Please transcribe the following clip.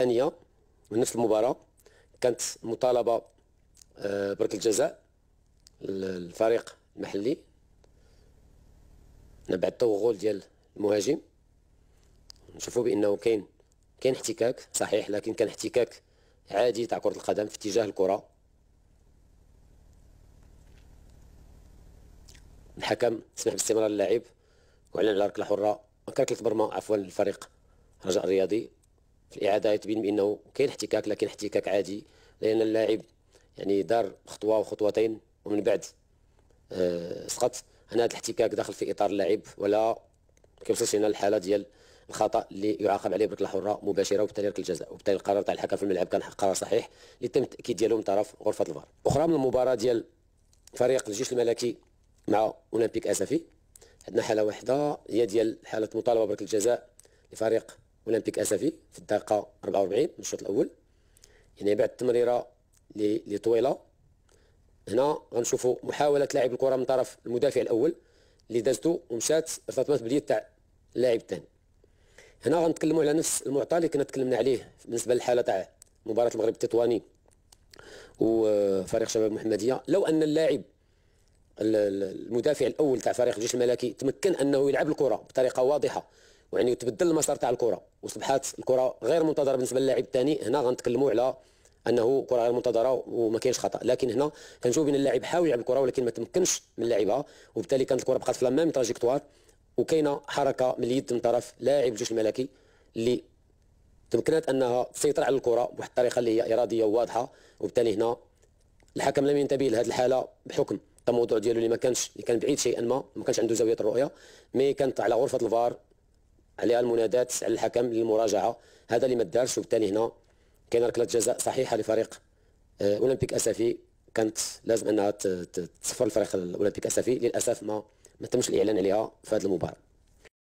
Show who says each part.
Speaker 1: الثانية من نفس المباراة كانت مطالبة آه، بركة الجزاء للفريق المحلي بعد التوغل ديال المهاجم نشوفوا بانه كاين كاين احتكاك صحيح لكن كان احتكاك عادي تاع كرة القدم في اتجاه الكرة الحكم سمح باستمرار اللاعب واعلن على ركلة حرة كانت برما عفوا للفريق رجاء الرياضي في الاعاده يتبين بانه كاين احتكاك لكن احتكاك عادي لان اللاعب يعني دار خطوه وخطوتين ومن بعد آه سقط هنا هذا الاحتكاك داخل في اطار اللاعب ولا كيوصلش هنا الحاله ديال الخطا اللي يعاقب عليه بركله حره مباشره وبالتالي ركله جزاء وبالتالي القرار تاع الحكم في الملعب كان قرار صحيح اللي تم التاكيد ديالو من طرف غرفه الفار اخرى من المباراه ديال فريق الجيش الملكي مع اولمبيك اسفي عندنا حاله واحده هي ديال حاله مطالبه بركله جزاء لفريق اولمبيك اسفي في الدقيقه 44 من الشوط الاول يعني بعد التمريره اللي طويله هنا غنشوفوا محاوله لاعب الكره من طرف المدافع الاول اللي دازتو ومشات ارتطمت باليد تاع اللاعب الثاني هنا غنتكلموا على نفس المعطى اللي كنا تكلمنا عليه بالنسبه للحاله تاع مباراه المغرب التطواني وفريق شباب المحمديه لو ان اللاعب المدافع الاول تاع فريق الجيش الملكي تمكن انه يلعب الكره بطريقه واضحه ويعني تبدل المسار تاع الكره وصبحت الكره غير منتظره بالنسبه للاعب الثاني هنا غنتكلموا على انه كره غير منتظره وما كاينش خطا لكن هنا كنشوف بان اللاعب حاول يلعب الكره ولكن ما تمكنش من لعبها وبالتالي كانت الكره بقات في لا ميم تراجيكتوار وكاينه حركه من اليد من طرف لاعب الجيش الملكي اللي تمكنت انها تسيطر على الكره بواحد الطريقه اللي هي اراديه وواضحه وبالتالي هنا الحكم لم ينتبه لهذه الحاله بحكم التموضع ديالو اللي ما كانش اللي كان بعيد شيئا ما ما كانش عنده زاويه الرؤيه مي كانت على غرفه الفار عليها المنادات على الحكم للمراجعه هذا اللي ما دارش وبالتالي هنا كاين ركله جزاء صحيحه لفريق آه، اولمبيك اسفي كانت لازم انها تصفر الفريق الاولمبيك اسفي للاسف ما ما تمش الاعلان عليها في هذه المباراه